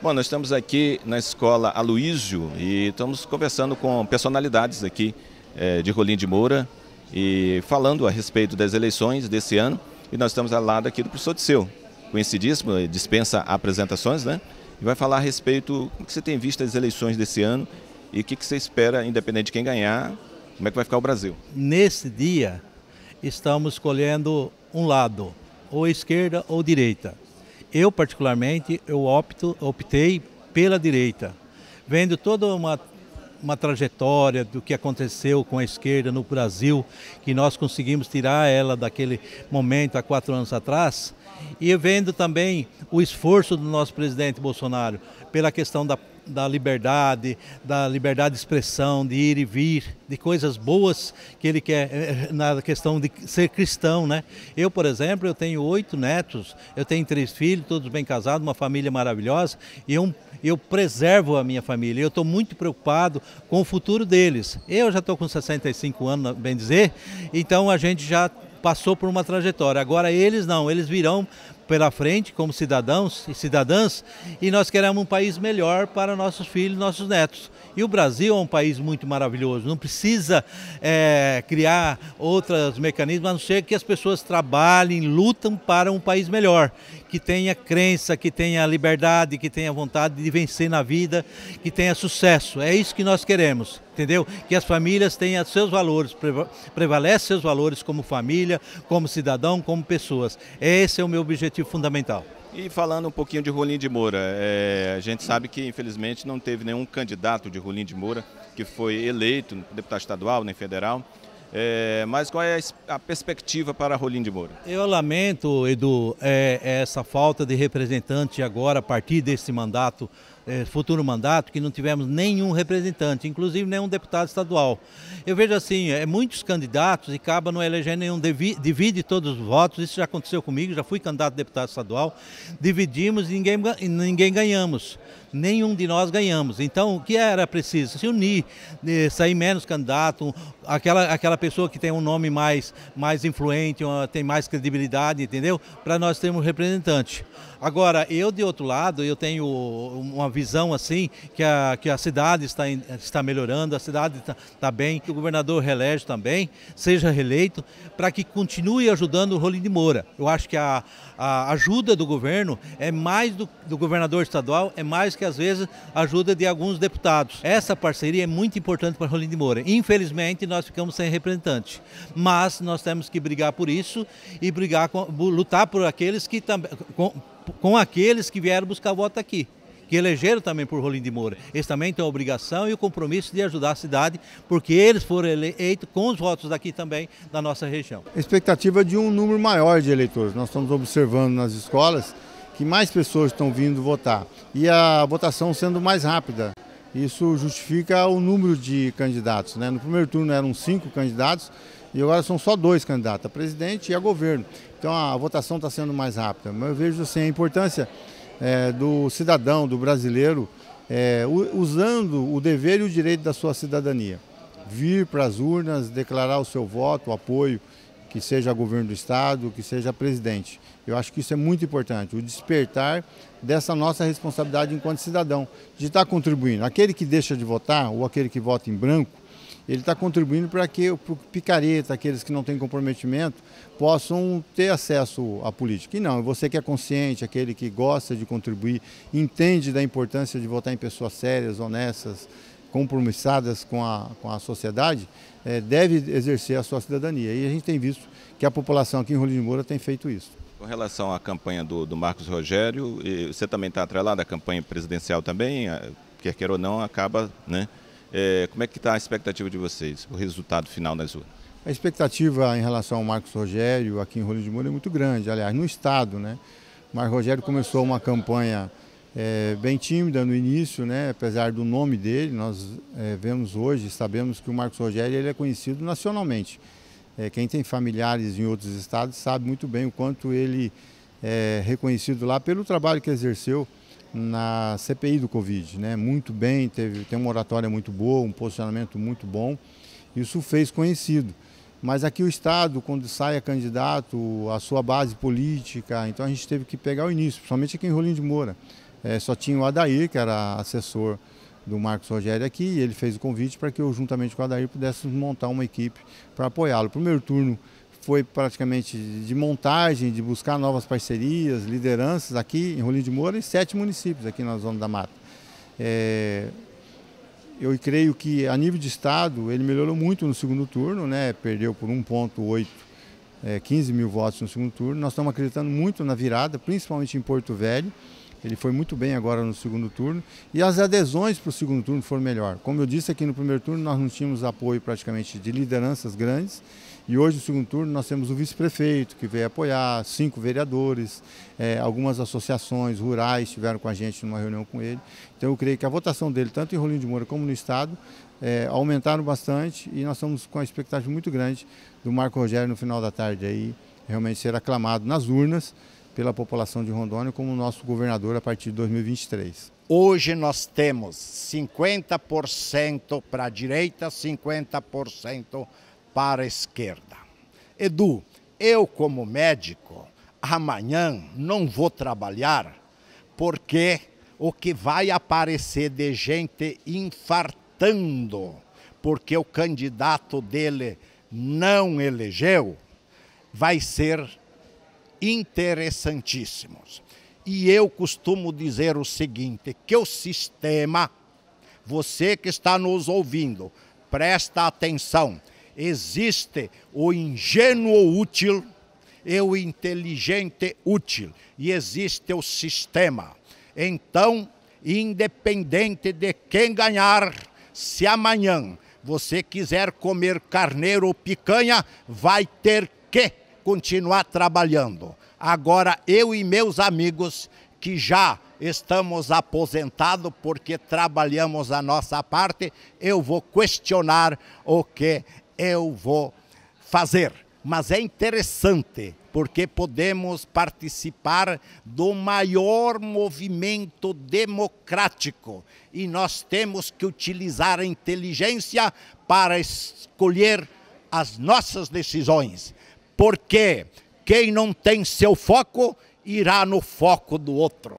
Bom, nós estamos aqui na escola Aloísio e estamos conversando com personalidades aqui é, de Rolim de Moura e falando a respeito das eleições desse ano. E nós estamos ao lado aqui do professor Disseu, conhecidíssimo, dispensa apresentações, né? E vai falar a respeito como que você tem visto as eleições desse ano e o que, que você espera, independente de quem ganhar, como é que vai ficar o Brasil. Nesse dia, estamos escolhendo um lado, ou esquerda ou direita eu particularmente, eu opto, optei pela direita, vendo toda uma uma trajetória do que aconteceu com a esquerda no Brasil, que nós conseguimos tirar ela daquele momento há quatro anos atrás, e vendo também o esforço do nosso presidente Bolsonaro pela questão da da liberdade, da liberdade de expressão, de ir e vir, de coisas boas que ele quer eh, eh, na questão de ser cristão, né? Eu, por exemplo, eu tenho oito netos, eu tenho três filhos, todos bem casados, uma família maravilhosa e eu, eu preservo a minha família. Eu estou muito preocupado com o futuro deles. Eu já estou com 65 anos, bem dizer, então a gente já passou por uma trajetória. Agora eles não, eles virão pela frente como cidadãos e cidadãs e nós queremos um país melhor para nossos filhos, nossos netos. E o Brasil é um país muito maravilhoso, não precisa é, criar outros mecanismos, a não ser que as pessoas trabalhem, lutam para um país melhor, que tenha crença, que tenha liberdade, que tenha vontade de vencer na vida, que tenha sucesso. É isso que nós queremos entendeu? Que as famílias tenham seus valores, prevalecem seus valores como família, como cidadão, como pessoas. Esse é o meu objetivo fundamental. E falando um pouquinho de Rolim de Moura, é, a gente sabe que infelizmente não teve nenhum candidato de Rolim de Moura que foi eleito, deputado estadual nem federal. É, mas qual é a perspectiva para Rolim de Moura? Eu lamento, Edu, é, essa falta de representante agora, a partir desse mandato é, futuro mandato que não tivemos nenhum representante, inclusive nenhum deputado estadual. Eu vejo assim, é muitos candidatos e acaba não elegendo nenhum, divide todos os votos, isso já aconteceu comigo, já fui candidato a deputado estadual, dividimos e ninguém, ninguém ganhamos, nenhum de nós ganhamos. Então, o que era preciso? Se unir, né, sair menos candidato, aquela, aquela pessoa que tem um nome mais, mais influente, tem mais credibilidade, entendeu? Para nós termos representante. Agora, eu de outro lado, eu tenho uma visão assim que a, que a cidade está, em, está melhorando, a cidade está, está bem, que o governador reelege também, seja reeleito, para que continue ajudando o Rolim de Moura. Eu acho que a, a ajuda do governo é mais do, do governador estadual, é mais que às vezes a ajuda de alguns deputados. Essa parceria é muito importante para Rolim de Moura. Infelizmente, nós ficamos sem representante, mas nós temos que brigar por isso e brigar com, lutar por aqueles que também com, com aqueles que vieram buscar voto aqui que elegeram também por Rolim de Moura. Eles também têm a obrigação e o compromisso de ajudar a cidade, porque eles foram eleitos com os votos daqui também da nossa região. A expectativa é de um número maior de eleitores. Nós estamos observando nas escolas que mais pessoas estão vindo votar e a votação sendo mais rápida. Isso justifica o número de candidatos. Né? No primeiro turno eram cinco candidatos e agora são só dois candidatos, a presidente e a governo. Então a votação está sendo mais rápida. Mas eu vejo assim, a importância é, do cidadão, do brasileiro, é, usando o dever e o direito da sua cidadania. Vir para as urnas, declarar o seu voto, o apoio, que seja governo do Estado, que seja presidente. Eu acho que isso é muito importante, o despertar dessa nossa responsabilidade enquanto cidadão, de estar contribuindo. Aquele que deixa de votar ou aquele que vota em branco, ele está contribuindo para que o picareta, aqueles que não têm comprometimento, possam ter acesso à política. E não, é você que é consciente, aquele que gosta de contribuir, entende da importância de votar em pessoas sérias, honestas, compromissadas com a, com a sociedade, é, deve exercer a sua cidadania. E a gente tem visto que a população aqui em Rolim de Moura tem feito isso. Com relação à campanha do, do Marcos Rogério, você também está atrelado à campanha presidencial também, quer queira ou não, acaba né, é, como é que está a expectativa de vocês, o resultado final das urnas? A expectativa em relação ao Marcos Rogério aqui em Rolho de Moura é muito grande, aliás, no Estado. Né? Marcos Rogério começou uma campanha é, bem tímida no início, né? apesar do nome dele, nós é, vemos hoje, sabemos que o Marcos Rogério ele é conhecido nacionalmente. É, quem tem familiares em outros estados sabe muito bem o quanto ele é reconhecido lá pelo trabalho que exerceu na CPI do Covid, né? Muito bem, teve, tem uma oratória muito boa, um posicionamento muito bom. Isso fez conhecido. Mas aqui o Estado, quando sai a candidato, a sua base política, então a gente teve que pegar o início, principalmente aqui em Rolim de Moura. É, só tinha o Adair, que era assessor do Marcos Rogério aqui, e ele fez o convite para que eu, juntamente com o Adair, pudéssemos montar uma equipe para apoiá-lo. Primeiro turno foi praticamente de montagem, de buscar novas parcerias, lideranças aqui em Rolim de Moura e sete municípios aqui na Zona da Mata. É, eu creio que a nível de Estado ele melhorou muito no segundo turno, né? perdeu por 1,8, 15 é, mil votos no segundo turno. Nós estamos acreditando muito na virada, principalmente em Porto Velho. Ele foi muito bem agora no segundo turno e as adesões para o segundo turno foram melhor. Como eu disse aqui no primeiro turno, nós não tínhamos apoio praticamente de lideranças grandes e hoje no segundo turno nós temos o vice-prefeito que veio apoiar, cinco vereadores, eh, algumas associações rurais estiveram com a gente numa reunião com ele. Então eu creio que a votação dele, tanto em Rolim de Moura como no Estado, eh, aumentaram bastante e nós estamos com a expectativa muito grande do Marco Rogério no final da tarde aí realmente ser aclamado nas urnas pela população de Rondônia como nosso governador a partir de 2023. Hoje nós temos 50% para a direita, 50% para a esquerda. Edu, eu como médico, amanhã não vou trabalhar porque o que vai aparecer de gente infartando, porque o candidato dele não elegeu, vai ser interessantíssimos. E eu costumo dizer o seguinte: que o sistema, você que está nos ouvindo, presta atenção. Existe o ingênuo útil e o inteligente útil, e existe o sistema. Então, independente de quem ganhar, se amanhã você quiser comer carneiro ou picanha, vai ter que continuar trabalhando. Agora, eu e meus amigos que já estamos aposentados porque trabalhamos a nossa parte, eu vou questionar o que eu vou fazer. Mas é interessante porque podemos participar do maior movimento democrático e nós temos que utilizar a inteligência para escolher as nossas decisões porque quem não tem seu foco irá no foco do outro.